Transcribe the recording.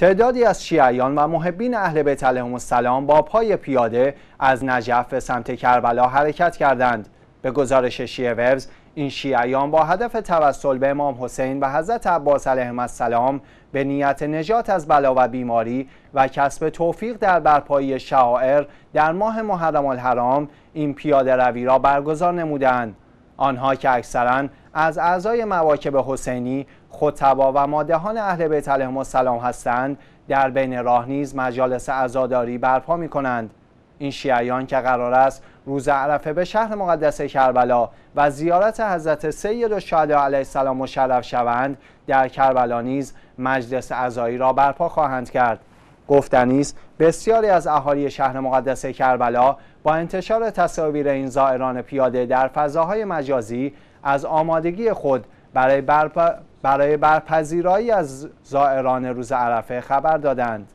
تعدادی از شیعیان و محبین اهل بیت علیهم السلام با پای پیاده از نجف به سمت کربلا حرکت کردند به گزارش شیعه وبز این شیعیان با هدف توسل به امام حسین و حضرت عباس علیهم السلام به نیت نجات از بلا و بیماری و کسب توفیق در برپایی شعائر در ماه محرم الحرام این پیاده روی را برگزار نمودند آنها که اکثرا از اعضای مواکب حسینی خطبا و مادهان اهل بیت علیهم السلام هستند در بین راه نیز مجالس عزاداری برپا می کنند این شیعیان که قرار است روز عرفه به شهر مقدس کربلا و زیارت حضرت سید شاده علیه السلام مشرف شوند در کربلا نیز مجلس عزایی را برپا خواهند کرد گفتنی است بسیاری از اهالی شهر مقدس کربلا با انتشار تصاویر این زائران پیاده در فضاهای مجازی از آمادگی خود برای, برای برپذیرایی از زائران روز عرفه خبر دادند